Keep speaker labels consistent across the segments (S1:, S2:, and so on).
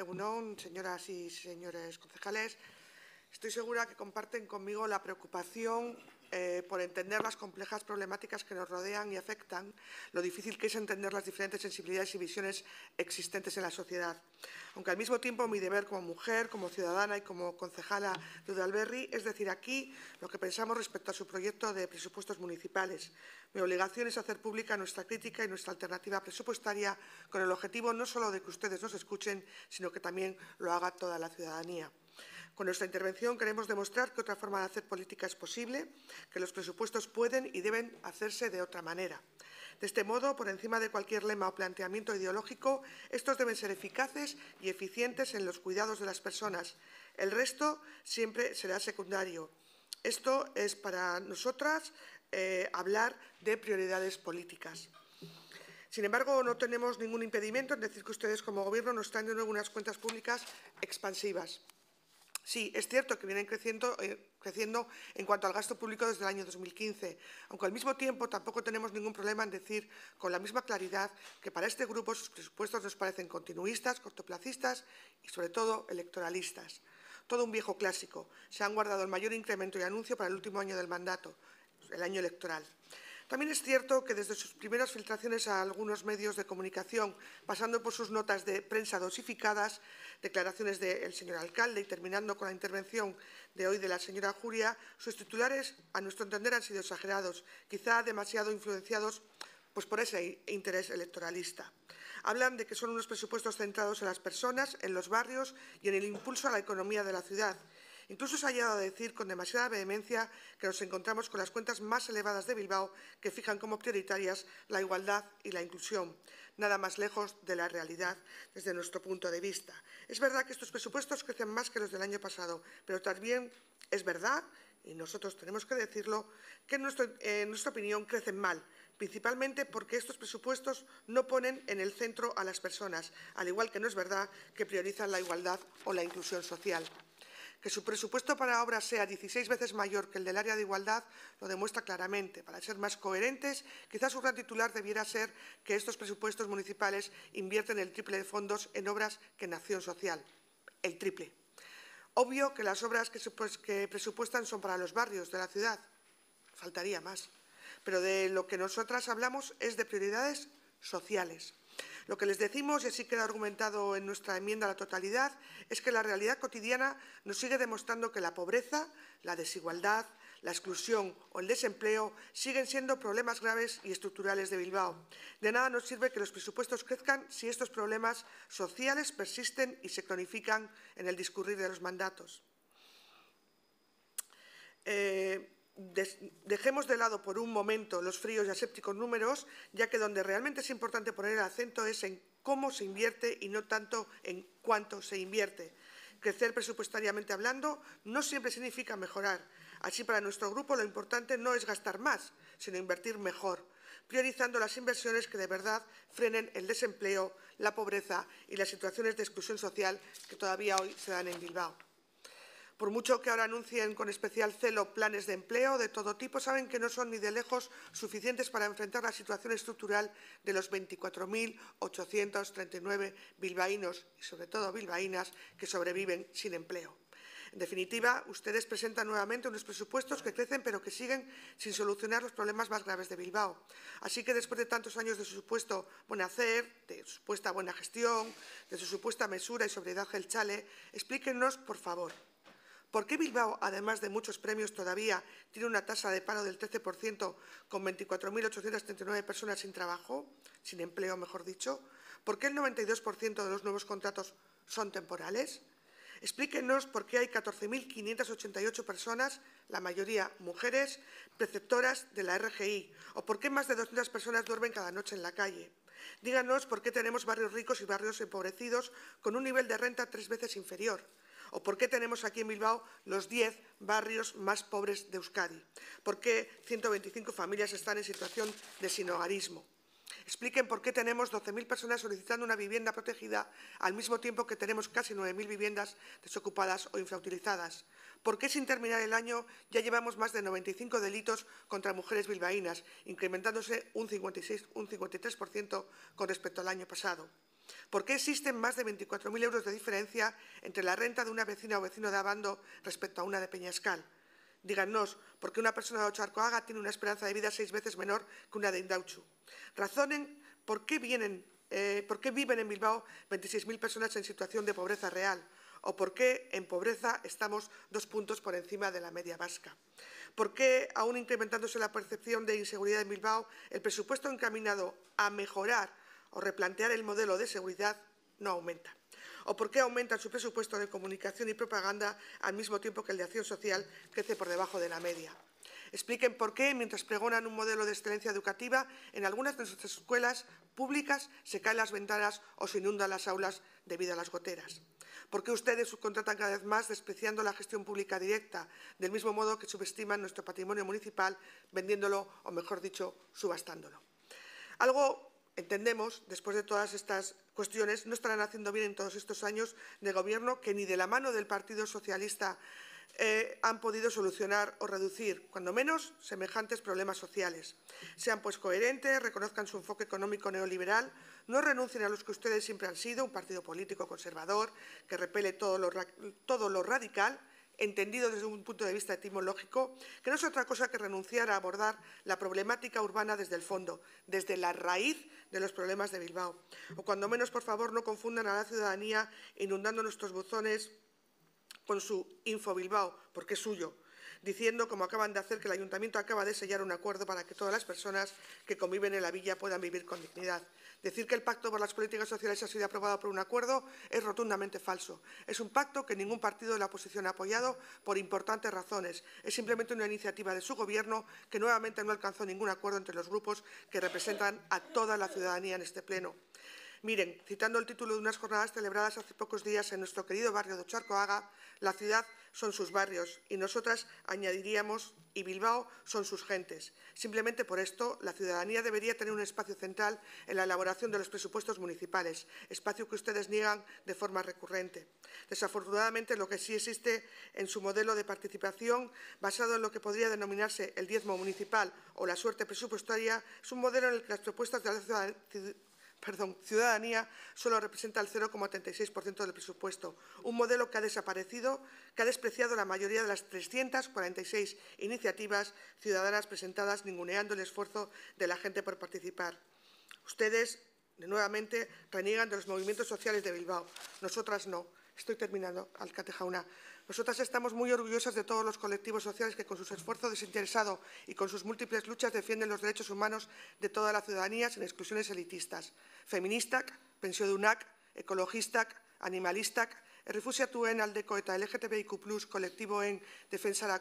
S1: señoras y señores concejales. Estoy segura que comparten conmigo la preocupación eh, por entender las complejas problemáticas que nos rodean y afectan, lo difícil que es entender las diferentes sensibilidades y visiones existentes en la sociedad. Aunque al mismo tiempo mi deber como mujer, como ciudadana y como concejala de Udalberri es decir aquí lo que pensamos respecto a su proyecto de presupuestos municipales. Mi obligación es hacer pública nuestra crítica y nuestra alternativa presupuestaria con el objetivo no solo de que ustedes nos escuchen, sino que también lo haga toda la ciudadanía. Con nuestra intervención queremos demostrar que otra forma de hacer política es posible, que los presupuestos pueden y deben hacerse de otra manera. De este modo, por encima de cualquier lema o planteamiento ideológico, estos deben ser eficaces y eficientes en los cuidados de las personas. El resto siempre será secundario. Esto es para nosotras eh, hablar de prioridades políticas. Sin embargo, no tenemos ningún impedimento en decir que ustedes como Gobierno nos traen de nuevo unas cuentas públicas expansivas. Sí, es cierto que vienen eh, creciendo, en cuanto al gasto público desde el año 2015, aunque al mismo tiempo tampoco tenemos ningún problema en decir con la misma claridad que para este grupo sus presupuestos nos parecen continuistas, cortoplacistas y sobre todo electoralistas. Todo un viejo clásico. Se han guardado el mayor incremento y anuncio para el último año del mandato, el año electoral. También es cierto que desde sus primeras filtraciones a algunos medios de comunicación, pasando por sus notas de prensa dosificadas, declaraciones del señor alcalde y terminando con la intervención de hoy de la señora Juria, sus titulares, a nuestro entender, han sido exagerados, quizá demasiado influenciados pues, por ese interés electoralista. Hablan de que son unos presupuestos centrados en las personas, en los barrios y en el impulso a la economía de la ciudad, Incluso se ha llegado a decir con demasiada vehemencia que nos encontramos con las cuentas más elevadas de Bilbao que fijan como prioritarias la igualdad y la inclusión, nada más lejos de la realidad desde nuestro punto de vista. Es verdad que estos presupuestos crecen más que los del año pasado, pero también es verdad, y nosotros tenemos que decirlo, que en, en nuestra opinión crecen mal, principalmente porque estos presupuestos no ponen en el centro a las personas, al igual que no es verdad que priorizan la igualdad o la inclusión social. Que su presupuesto para obras sea 16 veces mayor que el del área de igualdad lo demuestra claramente. Para ser más coherentes, quizás su gran titular debiera ser que estos presupuestos municipales invierten el triple de fondos en obras que en acción social. El triple. Obvio que las obras que, pues, que presupuestan son para los barrios de la ciudad. Faltaría más. Pero de lo que nosotras hablamos es de prioridades sociales. Lo que les decimos, y así queda argumentado en nuestra enmienda a la totalidad, es que la realidad cotidiana nos sigue demostrando que la pobreza, la desigualdad, la exclusión o el desempleo siguen siendo problemas graves y estructurales de Bilbao. De nada nos sirve que los presupuestos crezcan si estos problemas sociales persisten y se cronifican en el discurrir de los mandatos. Eh, dejemos de lado por un momento los fríos y asépticos números, ya que donde realmente es importante poner el acento es en cómo se invierte y no tanto en cuánto se invierte. Crecer presupuestariamente hablando no siempre significa mejorar. Así, para nuestro grupo lo importante no es gastar más, sino invertir mejor, priorizando las inversiones que de verdad frenen el desempleo, la pobreza y las situaciones de exclusión social que todavía hoy se dan en Bilbao. Por mucho que ahora anuncien con especial celo planes de empleo de todo tipo, saben que no son ni de lejos suficientes para enfrentar la situación estructural de los 24.839 bilbaínos y, sobre todo, bilbaínas que sobreviven sin empleo. En definitiva, ustedes presentan nuevamente unos presupuestos que crecen pero que siguen sin solucionar los problemas más graves de Bilbao. Así que después de tantos años de su supuesto buen hacer, de supuesta buena gestión, de su supuesta mesura y sobriedad del chale, explíquenos, por favor, ¿Por qué Bilbao, además de muchos premios, todavía tiene una tasa de paro del 13% con 24.839 personas sin trabajo, sin empleo, mejor dicho? ¿Por qué el 92% de los nuevos contratos son temporales? Explíquenos por qué hay 14.588 personas, la mayoría mujeres, preceptoras de la RGI, o por qué más de 200 personas duermen cada noche en la calle. Díganos por qué tenemos barrios ricos y barrios empobrecidos con un nivel de renta tres veces inferior. ¿O por qué tenemos aquí en Bilbao los diez barrios más pobres de Euskadi? ¿Por qué 125 familias están en situación de sinogarismo? Expliquen por qué tenemos 12.000 personas solicitando una vivienda protegida al mismo tiempo que tenemos casi 9.000 viviendas desocupadas o infrautilizadas. ¿Por qué sin terminar el año ya llevamos más de 95 delitos contra mujeres bilbaínas, incrementándose un, un 53% con respecto al año pasado? ¿Por qué existen más de 24.000 euros de diferencia entre la renta de una vecina o vecino de Abando respecto a una de Peñascal? Díganos, ¿por qué una persona de Ocharcoaga tiene una esperanza de vida seis veces menor que una de Indauchu? Razonen por qué, vienen, eh, por qué viven en Bilbao 26.000 personas en situación de pobreza real o por qué en pobreza estamos dos puntos por encima de la media vasca. ¿Por qué, aún incrementándose la percepción de inseguridad en Bilbao, el presupuesto encaminado a mejorar o replantear el modelo de seguridad no aumenta. ¿O por qué aumentan su presupuesto de comunicación y propaganda al mismo tiempo que el de acción social crece por debajo de la media? Expliquen por qué, mientras pregonan un modelo de excelencia educativa, en algunas de nuestras escuelas públicas se caen las ventanas o se inundan las aulas debido a las goteras. ¿Por qué ustedes subcontratan cada vez más despreciando la gestión pública directa, del mismo modo que subestiman nuestro patrimonio municipal vendiéndolo o, mejor dicho, subastándolo? Algo entendemos, después de todas estas cuestiones, no estarán haciendo bien en todos estos años de gobierno que ni de la mano del Partido Socialista eh, han podido solucionar o reducir, cuando menos, semejantes problemas sociales. Sean pues coherentes, reconozcan su enfoque económico neoliberal, no renuncien a los que ustedes siempre han sido, un partido político conservador que repele todo lo radical, entendido desde un punto de vista etimológico, que no es otra cosa que renunciar a abordar la problemática urbana desde el fondo, desde la raíz de los problemas de Bilbao. O cuando menos, por favor, no confundan a la ciudadanía inundando nuestros buzones con su Info Bilbao, porque es suyo diciendo, como acaban de hacer, que el Ayuntamiento acaba de sellar un acuerdo para que todas las personas que conviven en la villa puedan vivir con dignidad. Decir que el Pacto por las Políticas Sociales ha sido aprobado por un acuerdo es rotundamente falso. Es un pacto que ningún partido de la oposición ha apoyado por importantes razones. Es simplemente una iniciativa de su Gobierno que nuevamente no alcanzó ningún acuerdo entre los grupos que representan a toda la ciudadanía en este Pleno. Miren, citando el título de unas jornadas celebradas hace pocos días en nuestro querido barrio de Charcoaga, la ciudad son sus barrios y nosotras añadiríamos y Bilbao son sus gentes. Simplemente por esto, la ciudadanía debería tener un espacio central en la elaboración de los presupuestos municipales, espacio que ustedes niegan de forma recurrente. Desafortunadamente, lo que sí existe en su modelo de participación, basado en lo que podría denominarse el diezmo municipal o la suerte presupuestaria, es un modelo en el que las propuestas de la ciudadanía perdón, ciudadanía solo representa el 0,36% del presupuesto, un modelo que ha desaparecido, que ha despreciado la mayoría de las 346 iniciativas ciudadanas presentadas, ninguneando el esfuerzo de la gente por participar. Ustedes, nuevamente, reniegan de los movimientos sociales de Bilbao, nosotras no. Estoy terminando, alcalde Jauna. Nosotras estamos muy orgullosas de todos los colectivos sociales que con su esfuerzo desinteresado y con sus múltiples luchas defienden los derechos humanos de toda la ciudadanía sin exclusiones elitistas. Feministak, pensión de UNAC, ecologistak, animalistak, errifusiatuen aldeko eta LGTBIQ+, kolektiboen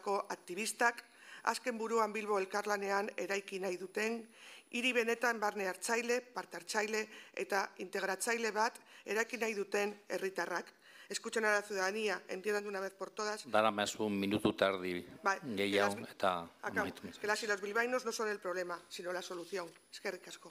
S1: co aktivistak, azken buruan Bilbo elkarlanean eraiki nahi duten, hiri benetan barne hartzaile, partartzaile eta integratzaile bat eraiki nahi duten herritarrak escuchen a la ciudadanía, entiendan de una vez por todas. Dará más un minuto tarde. Vale, que, las, está acabo, que y los bilbaínos no son el problema, sino la solución. Es que ricasco.